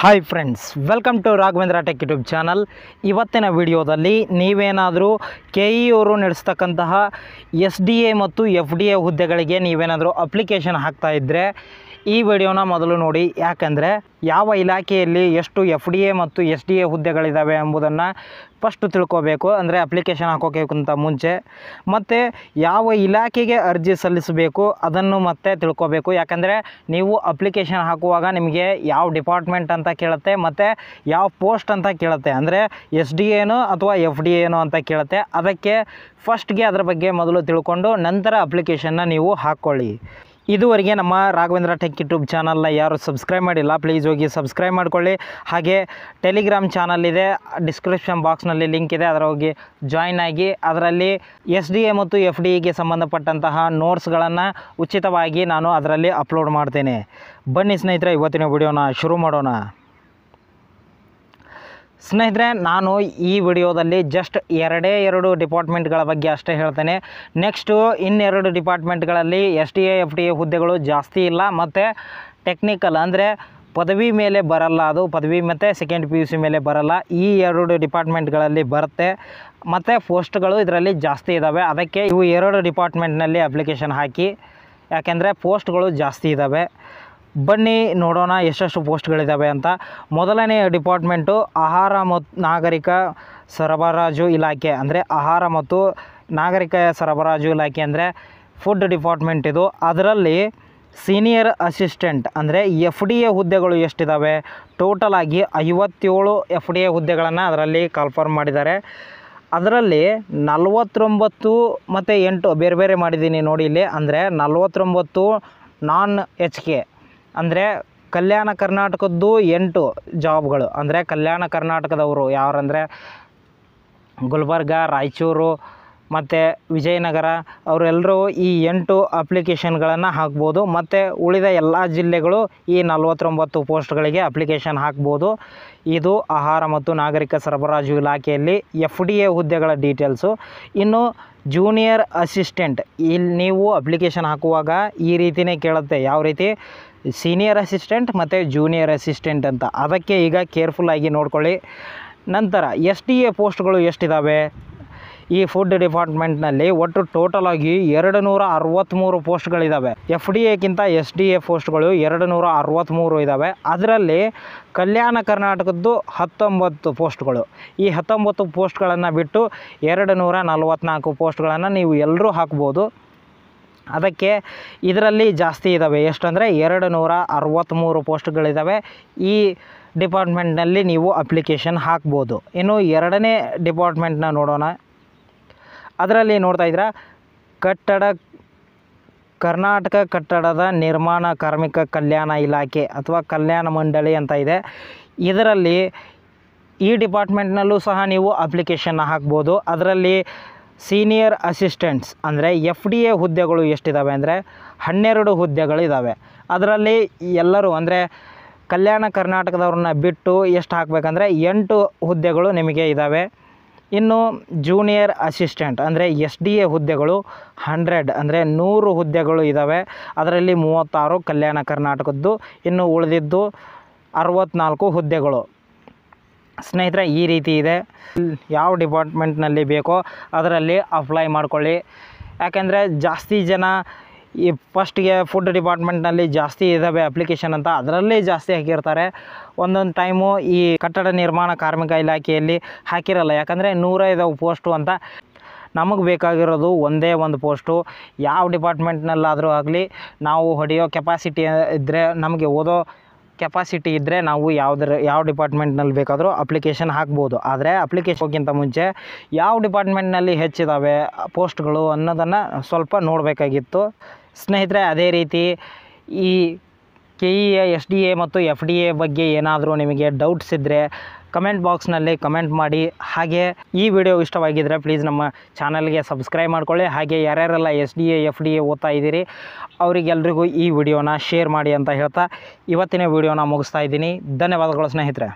hi friends welcome to Raghavendra tech YouTube channel ಇವತ್ತಿನ ವಿಡಿಯೋದಲ್ಲಿ ನೀವೇನಾದರೂ ಕೆ ಇ e ಅವರು ನಡೆಸ್ತಕ್ಕಂತಹ ಎಸ್ ಡಿ ಎ ಮತ್ತು ಎಫ್ ಡಿ ಎ ಹುದ್ದೆಗಳಿಗೆ ನೀವೇನಾದರೂ ಅಪ್ಲಿಕೇಶನ್ ಹಾಕ್ತಾಯಿದ್ರೆ ಈ ವಿಡಿಯೋನ ಮೊದಲು ನೋಡಿ ಯಾಕಂದರೆ ಯಾವ ಇಲಾಖೆಯಲ್ಲಿ ಎಷ್ಟು ಎಫ್ ಡಿ ಎ ಮತ್ತು ಎಸ್ ಡಿ ಎ ಹುದ್ದೆಗಳಿದ್ದಾವೆ ಎಂಬುದನ್ನು ಫಸ್ಟು ತಿಳ್ಕೋಬೇಕು ಅಂದರೆ ಅಪ್ಲಿಕೇಶನ್ ಹಾಕೋಕ್ಕಿಂತ ಮುಂಚೆ ಮತ್ತು ಯಾವ ಇಲಾಖೆಗೆ ಅರ್ಜಿ ಸಲ್ಲಿಸಬೇಕು ಅದನ್ನು ಮತ್ತೆ ತಿಳ್ಕೋಬೇಕು ಯಾಕಂದರೆ ನೀವು ಅಪ್ಲಿಕೇಶನ್ ಹಾಕುವಾಗ ನಿಮಗೆ ಯಾವ ಡಿಪಾರ್ಟ್ಮೆಂಟ್ ಅಂತ ಕೇಳುತ್ತೆ ಮತ್ತು ಯಾವ ಪೋಸ್ಟ್ ಅಂತ ಕೇಳುತ್ತೆ ಅಂದರೆ ಎಸ್ ಡಿ ಎನೋ ಅಥವಾ ಎಫ್ ಡಿ ಎನೋ ಅಂತ ಕೇಳುತ್ತೆ ಅದಕ್ಕೆ ಫಸ್ಟ್ಗೆ ಅದರ ಬಗ್ಗೆ ಮೊದಲು ತಿಳ್ಕೊಂಡು ನಂತರ ಅಪ್ಲಿಕೇಶನ್ನ ನೀವು ಹಾಕ್ಕೊಳ್ಳಿ ಇದುವರೆಗೆ ನಮ್ಮ ರಾಘವೇಂದ್ರ ಟೆಕ್ ಯೂಟ್ಯೂಬ್ ಚಾನಲ್ನ ಯಾರು ಸಬ್ಸ್ಕ್ರೈಬ್ ಮಾಡಿಲ್ಲ ಪ್ಲೀಸ್ ಹೋಗಿ ಸಬ್ಸ್ಕ್ರೈಬ್ ಮಾಡಿಕೊಳ್ಳಿ ಹಾಗೆ ಟೆಲಿಗ್ರಾಮ್ ಚಾನಲ್ ಇದೆ ಡಿಸ್ಕ್ರಿಪ್ಷನ್ ಬಾಕ್ಸ್ನಲ್ಲಿ ಲಿಂಕ್ ಇದೆ ಅದರ ಹೋಗಿ ಜಾಯಿನ್ ಆಗಿ ಅದರಲ್ಲಿ ಎಸ್ ಡಿ ಎ ಮತ್ತು ಎಫ್ ಡಿ ಇಗೆ ಸಂಬಂಧಪಟ್ಟಂತಹ ನೋಟ್ಸ್ಗಳನ್ನು ಉಚಿತವಾಗಿ ನಾನು ಅದರಲ್ಲಿ ಅಪ್ಲೋಡ್ ಮಾಡ್ತೇನೆ ಬನ್ನಿ ಸ್ನೇಹಿತರೆ ಇವತ್ತಿನ ವಿಡಿಯೋನ ಶುರು ಮಾಡೋಣ ಸ್ನೇಹಿತರೆ ನಾನು ಈ ವಿಡಿಯೋದಲ್ಲಿ ಜಸ್ಟ್ ಎರಡೇ ಎರಡು ಡಿಪಾರ್ಟ್ಮೆಂಟ್ಗಳ ಬಗ್ಗೆ ಅಷ್ಟೇ ಹೇಳ್ತೇನೆ ನೆಕ್ಸ್ಟು ಇನ್ನೆರಡು ಡಿಪಾರ್ಟ್ಮೆಂಟ್ಗಳಲ್ಲಿ S T A F T A ಹುದ್ದೆಗಳು ಜಾಸ್ತಿ ಇಲ್ಲ ಮತ್ತು ಟೆಕ್ನಿಕಲ್ ಅಂದರೆ ಪದವಿ ಮೇಲೆ ಬರಲ್ಲ ಅದು ಪದವಿ ಮತ್ತು ಸೆಕೆಂಡ್ ಪಿ ಯು ಸಿ ಮೇಲೆ ಬರಲ್ಲ ಈ ಎರಡು ಡಿಪಾರ್ಟ್ಮೆಂಟ್ಗಳಲ್ಲಿ ಬರುತ್ತೆ ಮತ್ತು ಪೋಸ್ಟ್ಗಳು ಇದರಲ್ಲಿ ಜಾಸ್ತಿ ಇದ್ದಾವೆ ಅದಕ್ಕೆ ಇವು ಎರಡು ಡಿಪಾರ್ಟ್ಮೆಂಟ್ನಲ್ಲಿ ಅಪ್ಲಿಕೇಶನ್ ಹಾಕಿ ಯಾಕೆಂದರೆ ಪೋಸ್ಟ್ಗಳು ಜಾಸ್ತಿ ಇದ್ದಾವೆ ಬನ್ನಿ ನೋಡೋಣ ಎಷ್ಟೆಷ್ಟು ಪೋಸ್ಟ್ಗಳಿದ್ದಾವೆ ಅಂತ ಮೊದಲನೇ ಡಿಪಾರ್ಟ್ಮೆಂಟು ಆಹಾರ ಮತ್ತು ನಾಗರಿಕ ಸರಬರಾಜು ಇಲಾಖೆ ಅಂದರೆ ಆಹಾರ ಮತ್ತು ನಾಗರಿಕ ಸರಬರಾಜು ಇಲಾಖೆ ಅಂದರೆ ಫುಡ್ ಡಿಪಾರ್ಟ್ಮೆಂಟ್ ಇದು ಅದರಲ್ಲಿ ಸೀನಿಯರ್ ಅಸಿಸ್ಟೆಂಟ್ ಅಂದರೆ ಎಫ್ ಡಿ ಎ ಹುದ್ದೆಗಳು ಎಷ್ಟಿದ್ದಾವೆ ಟೋಟಲ್ ಆಗಿ ಐವತ್ತೇಳು ಎಫ್ ಡಿ ಎ ಹುದ್ದೆಗಳನ್ನು ಅದರಲ್ಲಿ ಕನ್ಫರ್ಮ್ ಮಾಡಿದ್ದಾರೆ ಅದರಲ್ಲಿ ನಲ್ವತ್ತೊಂಬತ್ತು ಮತ್ತು ಎಂಟು ಬೇರೆ ಬೇರೆ ಮಾಡಿದ್ದೀನಿ ನೋಡಿ ಇಲ್ಲಿ ಅಂದರೆ ನಲವತ್ತೊಂಬತ್ತು ನಾನ್ ಎಚ್ ಕೆ ಅಂದರೆ ಕಲ್ಯಾಣ ಕರ್ನಾಟಕದ್ದು ಎಂಟು ಜಾಬ್ಗಳು ಅಂದರೆ ಕಲ್ಯಾಣ ಕರ್ನಾಟಕದವರು ಯಾರಂದರೆ ಗುಲ್ಬರ್ಗ ರಾಯಚೂರು ಮತ್ತು ವಿಜಯನಗರ ಅವರೆಲ್ಲರೂ ಈ ಎಂಟು ಅಪ್ಲಿಕೇಶನ್ಗಳನ್ನು ಹಾಕ್ಬೋದು ಮತ್ತು ಉಳಿದ ಎಲ್ಲ ಜಿಲ್ಲೆಗಳು ಈ ನಲವತ್ತೊಂಬತ್ತು ಪೋಸ್ಟ್ಗಳಿಗೆ ಅಪ್ಲಿಕೇಶನ್ ಹಾಕ್ಬೋದು ಇದು ಆಹಾರ ಮತ್ತು ನಾಗರಿಕ ಸರಬರಾಜು ಇಲಾಖೆಯಲ್ಲಿ ಎಫ್ ಡಿ ಎ ಹುದ್ದೆಗಳ ಡೀಟೇಲ್ಸು ಇನ್ನು ಜೂನಿಯರ್ ಅಸಿಸ್ಟೆಂಟ್ ಇಲ್ಲಿ ನೀವು ಅಪ್ಲಿಕೇಶನ್ ಹಾಕುವಾಗ ಈ ರೀತಿಯೇ ಕೇಳುತ್ತೆ ಯಾವ ರೀತಿ ಸೀನಿಯರ್ ಅಸಿಸ್ಟೆಂಟ್ ಮತ್ತು ಜೂನಿಯರ್ ಅಸಿಸ್ಟೆಂಟ್ ಅಂತ ಅದಕ್ಕೆ ಈಗ ಕೇರ್ಫುಲ್ಲಾಗಿ ನೋಡ್ಕೊಳ್ಳಿ ನಂತರ ಎಸ್ ಡಿ ಎ ಪೋಸ್ಟ್ಗಳು ಎಷ್ಟಿದ್ದಾವೆ ಈ ಫುಡ್ ಡಿಪಾರ್ಟ್ಮೆಂಟ್ನಲ್ಲಿ ಒಟ್ಟು ಟೋಟಲ್ ಆಗಿ ಎರಡು ನೂರ ಅರವತ್ತ್ಮೂರು ಪೋಸ್ಟ್ಗಳಿದ್ದಾವೆ ಎಫ್ ಡಿ ಎಕ್ಕಿಂತ ಎಸ್ ಡಿ ಎ ಪೋಸ್ಟ್ಗಳು ಎರಡು ನೂರ ಅರವತ್ತ್ಮೂರು ಇದ್ದಾವೆ ಅದರಲ್ಲಿ ಕಲ್ಯಾಣ ಕರ್ನಾಟಕದ್ದು ಹತ್ತೊಂಬತ್ತು ಪೋಸ್ಟ್ಗಳು ಈ ಹತ್ತೊಂಬತ್ತು ಪೋಸ್ಟ್ಗಳನ್ನು ಬಿಟ್ಟು ಎರಡು ನೂರ ನಲವತ್ತ್ನಾಲ್ಕು ಪೋಸ್ಟ್ಗಳನ್ನು ನೀವು ಎಲ್ಲರೂ ಹಾಕ್ಬೋದು ಅದಕ್ಕೆ ಇದರಲ್ಲಿ ಜಾಸ್ತಿ ಇದ್ದಾವೆ ಎಷ್ಟಂದರೆ ಎರಡು ನೂರ ಅರವತ್ತ್ಮೂರು ಪೋಸ್ಟ್ಗಳಿದ್ದಾವೆ ಈ ಡಿಪಾರ್ಟ್ಮೆಂಟ್ನಲ್ಲಿ ನೀವು ಅಪ್ಲಿಕೇಶನ್ ಹಾಕ್ಬೋದು ಇನ್ನು ಎರಡನೇ ಡಿಪಾರ್ಟ್ಮೆಂಟ್ನ ನೋಡೋಣ ಅದರಲ್ಲಿ ನೋಡ್ತಾ ಇದ್ರೆ ಕಟ್ಟಡ ಕರ್ನಾಟಕ ಕಟ್ಟಡದ ನಿರ್ಮಾಣ ಕಾರ್ಮಿಕ ಕಲ್ಯಾಣ ಇಲಾಖೆ ಅಥವಾ ಕಲ್ಯಾಣ ಮಂಡಳಿ ಅಂತ ಇದೆ ಇದರಲ್ಲಿ ಈ ಡಿಪಾರ್ಟ್ಮೆಂಟ್ನಲ್ಲೂ ಸಹ ನೀವು ಅಪ್ಲಿಕೇಶನ್ನ ಹಾಕ್ಬೋದು ಅದರಲ್ಲಿ ಸೀನಿಯರ್ ಅಸಿಸ್ಟೆಂಟ್ಸ್ ಅಂದರೆ ಎಫ್ ಡಿ ಎ ಹುದ್ದೆಗಳು ಎಷ್ಟಿದ್ದಾವೆ ಅಂದರೆ ಹನ್ನೆರಡು ಹುದ್ದೆಗಳಿದ್ದಾವೆ ಅದರಲ್ಲಿ ಎಲ್ಲರೂ ಅಂದರೆ ಕಲ್ಯಾಣ ಕರ್ನಾಟಕದವ್ರನ್ನ ಬಿಟ್ಟು ಎಷ್ಟು ಹಾಕಬೇಕಂದ್ರೆ ಎಂಟು ಹುದ್ದೆಗಳು ನಿಮಗೆ ಇದ್ದಾವೆ ಇನ್ನು ಜೂನಿಯರ್ ಅಸಿಸ್ಟೆಂಟ್ ಅಂದರೆ ಎಸ್ ಡಿ ಎ ಹುದ್ದೆಗಳು ಹಂಡ್ರೆಡ್ ಅಂದರೆ ನೂರು ಹುದ್ದೆಗಳು ಇದ್ದಾವೆ ಅದರಲ್ಲಿ ಮೂವತ್ತಾರು ಕಲ್ಯಾಣ ಕರ್ನಾಟಕದ್ದು ಇನ್ನು ಉಳಿದಿದ್ದು ಅರವತ್ತ್ನಾಲ್ಕು ಹುದ್ದೆಗಳು ಸ್ನೇಹಿತರೆ ಈ ರೀತಿ ಇದೆ ಯಾವ ಡಿಪಾರ್ಟ್ಮೆಂಟ್ನಲ್ಲಿ ಬೇಕೋ ಅದರಲ್ಲಿ ಅಪ್ಲೈ ಮಾಡಿಕೊಳ್ಳಿ ಯಾಕೆಂದರೆ ಜಾಸ್ತಿ ಜನ ಈ ಫಸ್ಟ್ಗೆ ಫುಡ್ ಡಿಪಾರ್ಟ್ಮೆಂಟ್ನಲ್ಲಿ ಜಾಸ್ತಿ ಇದ್ದಾವೆ ಅಪ್ಲಿಕೇಶನ್ ಅಂತ ಅದರಲ್ಲೇ ಜಾಸ್ತಿ ಹಾಕಿರ್ತಾರೆ ಒಂದೊಂದು ಟೈಮು ಈ ಕಟ್ಟಡ ನಿರ್ಮಾಣ ಕಾರ್ಮಿಕ ಇಲಾಖೆಯಲ್ಲಿ ಹಾಕಿರಲ್ಲ ಯಾಕಂದರೆ ನೂರೈದು ಪೋಸ್ಟು ಅಂತ ನಮಗೆ ಬೇಕಾಗಿರೋದು ಒಂದೇ ಒಂದು ಪೋಸ್ಟು ಯಾವ ಡಿಪಾರ್ಟ್ಮೆಂಟ್ನಲ್ಲಾದರೂ ಆಗಲಿ ನಾವು ಹೊಡೆಯೋ ಕೆಪಾಸಿಟಿ ಇದ್ದರೆ ನಮಗೆ ಓದೋ ಕೆಪಾಸಿಟಿ ಇದ್ದರೆ ನಾವು ಯಾವ್ದ್ರ ಯಾವ ಡಿಪಾರ್ಟ್ಮೆಂಟ್ನಲ್ಲಿ ಬೇಕಾದರೂ ಅಪ್ಲಿಕೇಶನ್ ಹಾಕ್ಬೋದು ಆದರೆ ಅಪ್ಲಿಕೇಶನ್ಗಿಂತ ಮುಂಚೆ ಯಾವ ಡಿಪಾರ್ಟ್ಮೆಂಟ್ನಲ್ಲಿ ಹೆಚ್ಚಿದ್ದಾವೆ ಪೋಸ್ಟ್ಗಳು ಅನ್ನೋದನ್ನು ಸ್ವಲ್ಪ ನೋಡಬೇಕಾಗಿತ್ತು ಸ್ನೇಹಿತರೆ ಅದೇ ರೀತಿ ಈ K E S D A ಮತ್ತು ಎಫ್ ಡಿ ಎ ಬಗ್ಗೆ ಏನಾದರೂ ನಿಮಗೆ ಡೌಟ್ಸ್ ಇದ್ದರೆ ಕಮೆಂಟ್ ಬಾಕ್ಸ್ನಲ್ಲಿ ಕಮೆಂಟ್ ಮಾಡಿ ಹಾಗೆ ಈ ವಿಡಿಯೋ ಇಷ್ಟವಾಗಿದ್ದರೆ ಪ್ಲೀಸ್ ನಮ್ಮ ಚಾನಲ್ಗೆ ಸಬ್ಸ್ಕ್ರೈಬ್ ಮಾಡಿಕೊಳ್ಳಿ ಹಾಗೆ ಯಾರ್ಯಾರೆಲ್ಲ S D A F D A ಓದ್ತಾ ಇದ್ದೀರಿ ಅವರಿಗೆಲ್ರಿಗೂ ಈ ವಿಡಿಯೋನ ಶೇರ್ ಮಾಡಿ ಅಂತ ಹೇಳ್ತಾ ಇವತ್ತಿನ ವಿಡಿಯೋನ ಮುಗಿಸ್ತಾ ಇದ್ದೀನಿ ಧನ್ಯವಾದಗಳು ಸ್ನೇಹಿತರೆ